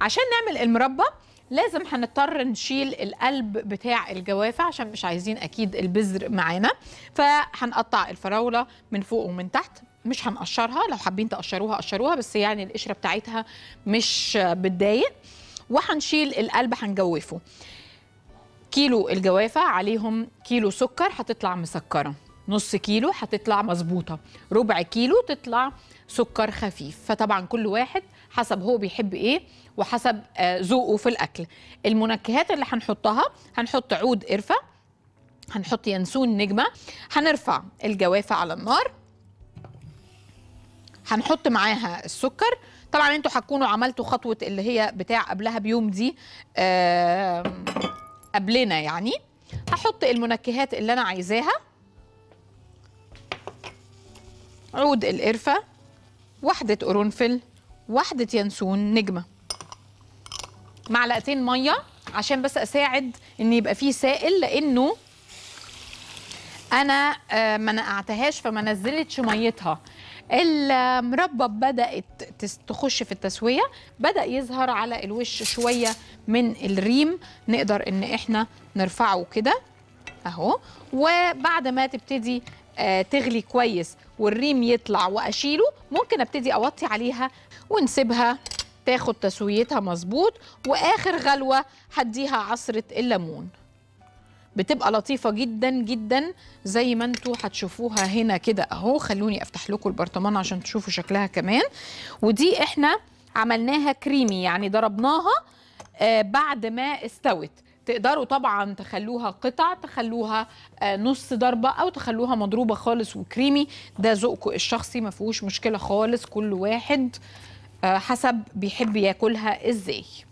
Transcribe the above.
عشان نعمل المربى لازم هنضطر نشيل القلب بتاع الجوافه عشان مش عايزين اكيد البذر معانا فهنقطع الفراوله من فوق ومن تحت مش هنقشرها لو حابين تقشروها قشروها بس يعني القشره بتاعتها مش بتضايق وهنشيل القلب هنجوفه كيلو الجوافه عليهم كيلو سكر هتطلع مسكره نص كيلو هتطلع مظبوطه ربع كيلو تطلع سكر خفيف فطبعا كل واحد حسب هو بيحب ايه وحسب آه، ذوقه في الاكل المنكهات اللي هنحطها هنحط عود قرفه هنحط ينسون نجمه هنرفع الجوافه على النار هنحط معاها السكر طبعا انتوا هتكونوا عملتوا خطوه اللي هي بتاع قبلها بيوم دي قبلنا يعني هحط المنكهات اللي انا عايزاها عود القرفة واحدة قرنفل واحدة ينسون نجمة معلقتين مية عشان بس أساعد إن يبقى فيه سائل لأنه أنا آه، ما نقعتهاش فما نزلتش ميتها المربى بدأت تخش في التسوية بدأ يظهر على الوش شوية من الريم نقدر إن إحنا نرفعه كده أهو وبعد ما تبتدي آه، تغلي كويس والريم يطلع واشيله ممكن ابتدي اوطي عليها ونسيبها تاخد تسويتها مظبوط واخر غلوه هديها عصره الليمون بتبقى لطيفه جدا جدا زي ما انتوا هتشوفوها هنا كده اهو خلوني افتح لكم البرطمان عشان تشوفوا شكلها كمان ودي احنا عملناها كريمي يعني ضربناها آه بعد ما استوت تقدروا طبعا تخلوها قطع تخلوها آه، نص ضربه او تخلوها مضروبه خالص وكريمي ده ذوقكم الشخصي ما فيهوش مشكله خالص كل واحد آه، حسب بيحب ياكلها ازاي